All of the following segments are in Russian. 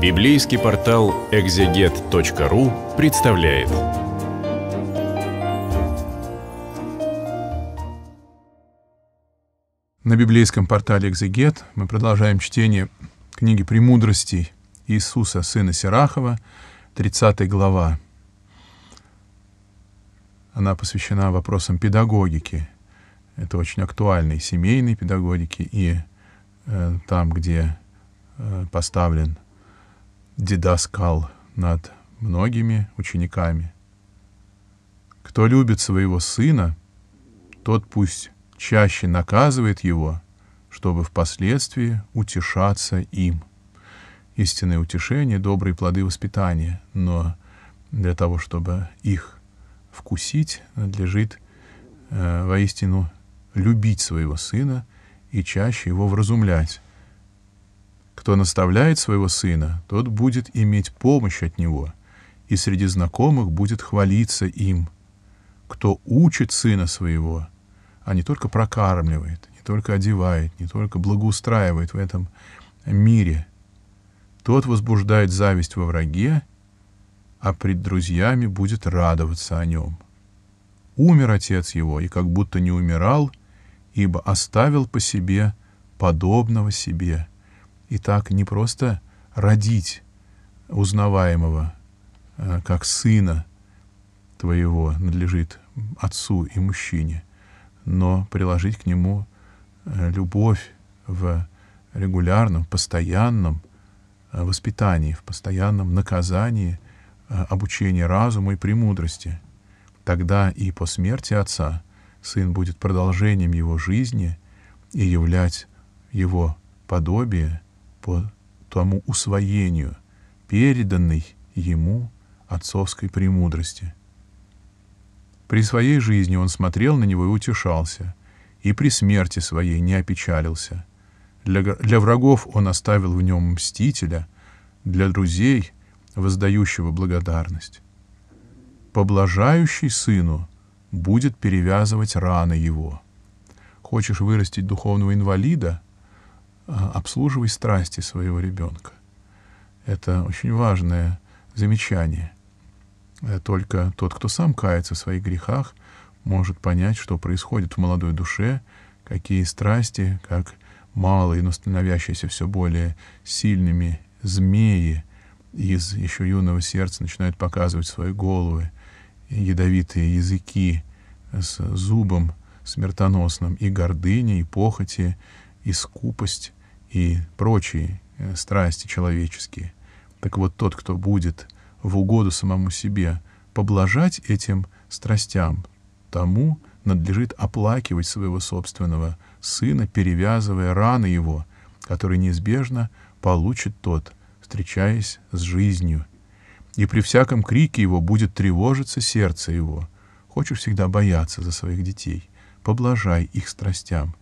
Библейский портал экзегет.ру представляет. На библейском портале «Экзегет» мы продолжаем чтение книги «Премудростей» Иисуса, сына Сирахова, 30 глава. Она посвящена вопросам педагогики. Это очень актуальной семейной педагогики и э, там, где э, поставлен – дидаскал над многими учениками. Кто любит своего сына, тот пусть чаще наказывает его, чтобы впоследствии утешаться им. Истинное утешение — добрые плоды воспитания, но для того, чтобы их вкусить, надлежит э, воистину любить своего сына и чаще его вразумлять. Кто наставляет своего сына, тот будет иметь помощь от него, и среди знакомых будет хвалиться им. Кто учит сына своего, а не только прокармливает, не только одевает, не только благоустраивает в этом мире, тот возбуждает зависть во враге, а пред друзьями будет радоваться о нем. Умер отец его, и как будто не умирал, ибо оставил по себе подобного себе и так не просто родить узнаваемого, э, как сына твоего надлежит отцу и мужчине, но приложить к нему э, любовь в регулярном, постоянном э, воспитании, в постоянном наказании, обучении разуму и премудрости. Тогда и по смерти отца сын будет продолжением его жизни и являть его подобие – по тому усвоению, переданной ему отцовской премудрости. При своей жизни он смотрел на него и утешался, и при смерти своей не опечалился. Для, для врагов он оставил в нем мстителя, для друзей — воздающего благодарность. Поблажающий сыну будет перевязывать раны его. Хочешь вырастить духовного инвалида — а, обслуживай страсти своего ребенка. Это очень важное замечание. Э, только тот, кто сам кается в своих грехах, может понять, что происходит в молодой душе, какие страсти, как малые, но становящиеся все более сильными змеи из еще юного сердца начинают показывать свои головы, ядовитые языки с зубом смертоносным, и гордыня, и похоти, и скупость, и прочие э, страсти человеческие. Так вот, тот, кто будет в угоду самому себе поблажать этим страстям, тому надлежит оплакивать своего собственного сына, перевязывая раны его, которые неизбежно получит тот, встречаясь с жизнью. И при всяком крике его будет тревожиться сердце его. Хочешь всегда бояться за своих детей, поблажай их страстям,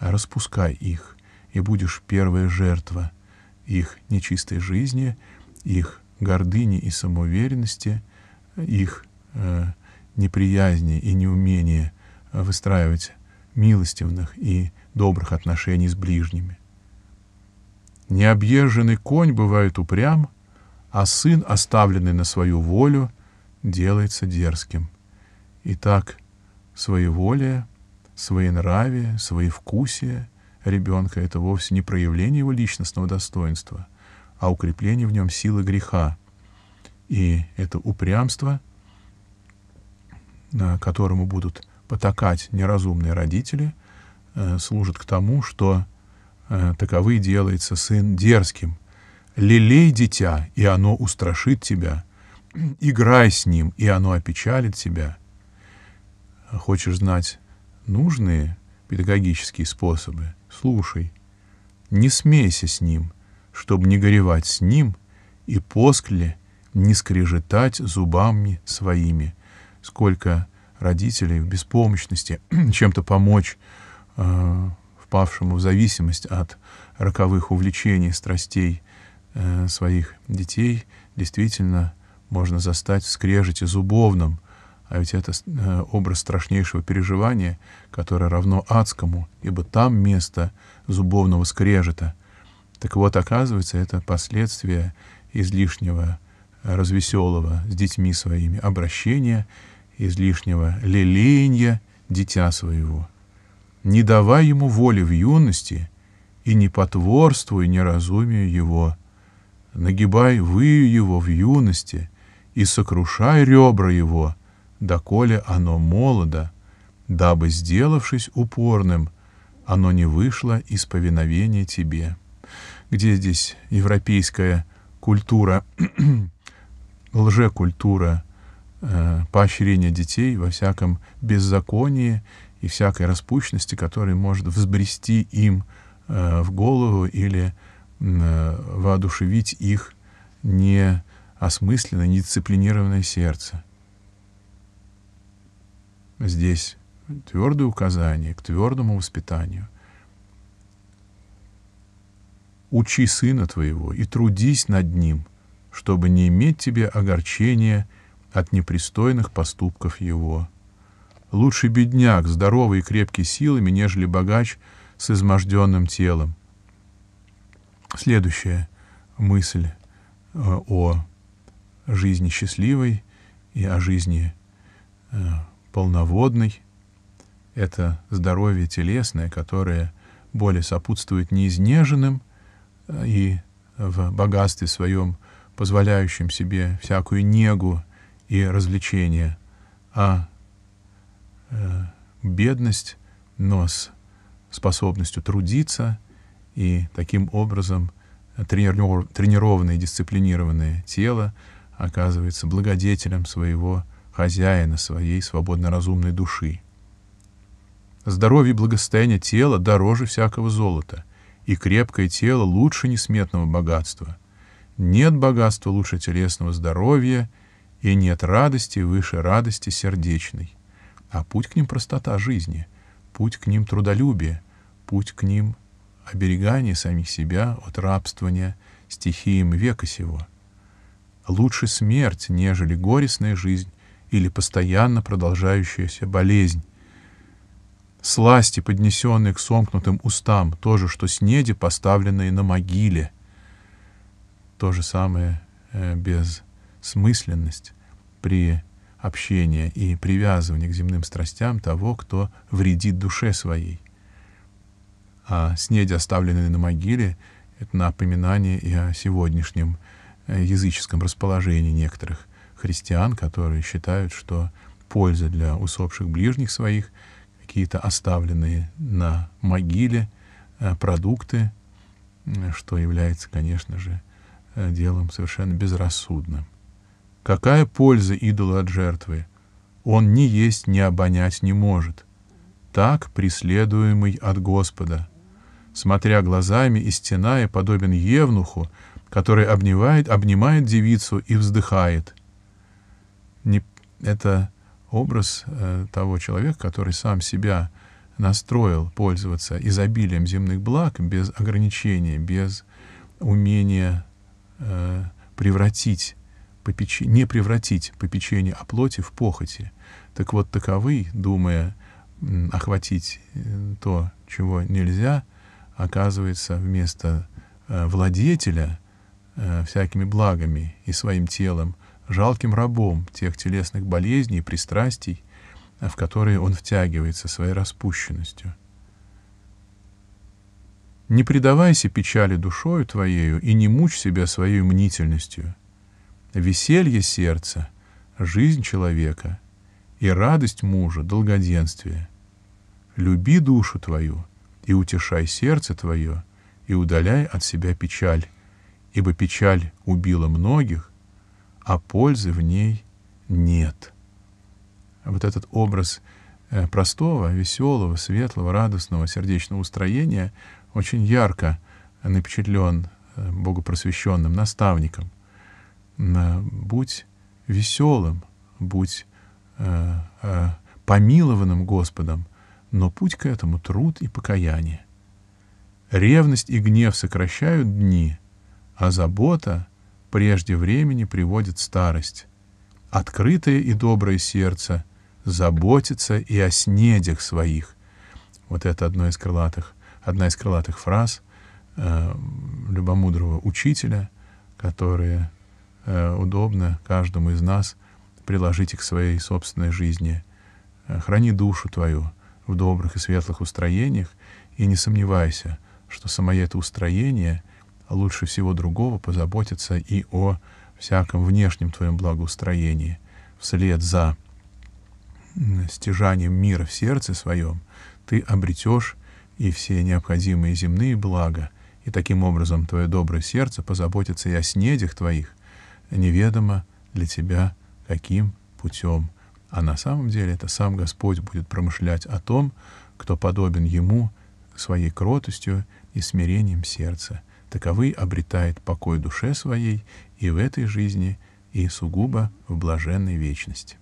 распускай их, и будешь первая жертва их нечистой жизни, их гордыни и самоуверенности, их э, неприязни и неумения э, выстраивать милостивных и добрых отношений с ближними. Необъезженный конь бывает упрям, а сын, оставленный на свою волю, делается дерзким. Итак, своеволие, своенравие, своевкусие — ребенка — это вовсе не проявление его личностного достоинства, а укрепление в нем силы греха. И это упрямство, которому будут потакать неразумные родители, э, служит к тому, что э, таковы делается сын дерзким. «Лелей, дитя, и оно устрашит тебя. Играй с ним, и оно опечалит тебя». Хочешь знать нужные педагогические способы. Слушай, не смейся с ним, чтобы не горевать с ним и после не скрежетать зубами своими. Сколько родителей в беспомощности чем-то помочь э, впавшему в зависимость от роковых увлечений, страстей э, своих детей, действительно можно застать в скрежете зубовном — а ведь это э, образ страшнейшего переживания, которое равно адскому, ибо там место зубовного скрежета. Так вот, оказывается, это последствия излишнего развеселого с детьми своими обращения, излишнего лелеяния дитя своего. Не давай ему воли в юности и не потворствуй неразумию его. Нагибай вы его в юности и сокрушай ребра его — доколе оно молодо, дабы, сделавшись упорным, оно не вышло из повиновения тебе. Где здесь европейская культура, лжекультура, э, поощрение детей во всяком беззаконии и всякой распущенности, которая может взбрести им э, в голову или э, воодушевить их неосмысленное, недисциплинированное сердце здесь твердое указание к твердому воспитанию. Учи сына твоего и трудись над ним, чтобы не иметь тебе огорчения от непристойных поступков его. Лучше бедняк, здоровый и крепкий силами, нежели богач с изможденным телом. Следующая мысль э, о жизни счастливой и о жизни э, полноводный — это здоровье телесное, которое более сопутствует неизнеженным э, и в богатстве своем позволяющим себе всякую негу и развлечение, а э, бедность, но с способностью трудиться и таким образом тренированное и дисциплинированное тело оказывается благодетелем своего хозяина своей свободно-разумной души. Здоровье и благосостояние тела дороже всякого золота, и крепкое тело лучше несметного богатства. Нет богатства лучше телесного здоровья, и нет радости выше радости сердечной. А путь к ним простота жизни, путь к ним трудолюбие, путь к ним оберегание самих себя от рабствования стихиям века сего. Лучше смерть, нежели горестная жизнь или постоянно продолжающаяся болезнь. Сласти, поднесенные к сомкнутым устам, тоже, что снеди, поставленные на могиле. То же самое э, безсмысленность при общении и привязывании к земным страстям того, кто вредит душе своей. А снеди, оставленные на могиле, это напоминание и о сегодняшнем э, языческом расположении некоторых, христиан, которые считают, что польза для усопших ближних своих, какие-то оставленные на могиле э, продукты, э, что является, конечно же, э, делом совершенно безрассудным. Какая польза идола от жертвы? Он ни есть, ни обонять не может. Так преследуемый от Господа. Смотря глазами и стеная, подобен Евнуху, который обнимает, обнимает девицу и вздыхает — не, это образ э, того человека, который сам себя настроил пользоваться изобилием земных благ без ограничений, без умения э, превратить попеч... не превратить попечение о плоти в похоти. Так вот, таковы, думая охватить э, то, чего нельзя, оказывается вместо э, владетеля э, всякими благами и своим телом, жалким рабом тех телесных болезней и пристрастий, а в которые он втягивается своей распущенностью. Не предавайся печали душою твоею и не мучь себя своей мнительностью. Веселье сердца, жизнь человека и радость мужа, долгоденствие. Люби душу твою и утешай сердце твое, и удаляй от себя печаль, ибо печаль убила многих, а пользы в ней нет. Вот этот образ э, простого, веселого, светлого, радостного, сердечного устроения очень ярко напечатлен э, богопросвещенным наставником. Э, будь веселым, будь помилованным Господом, но путь к этому — труд и покаяние. Ревность и гнев сокращают дни, а забота — прежде времени приводит старость. Открытое и доброе сердце заботится и о снедях своих. Вот это одно из крылатых, одна из крылатых фраз э, любомудрого учителя, которые э, удобно каждому из нас приложить к своей собственной жизни. «Э, храни душу твою в добрых и светлых устроениях и не сомневайся, что самое это устроение — лучше всего другого позаботиться и о всяком внешнем твоем благоустроении, вслед за стяжанием мира в сердце своем, ты обретешь и все необходимые земные блага, и таким образом твое доброе сердце позаботится и о снедях твоих, неведомо для тебя каким путем. А на самом деле это сам Господь будет промышлять о том, кто подобен Ему своей кротостью и смирением сердца таковый обретает покой душе своей и в этой жизни, и сугубо в блаженной вечности.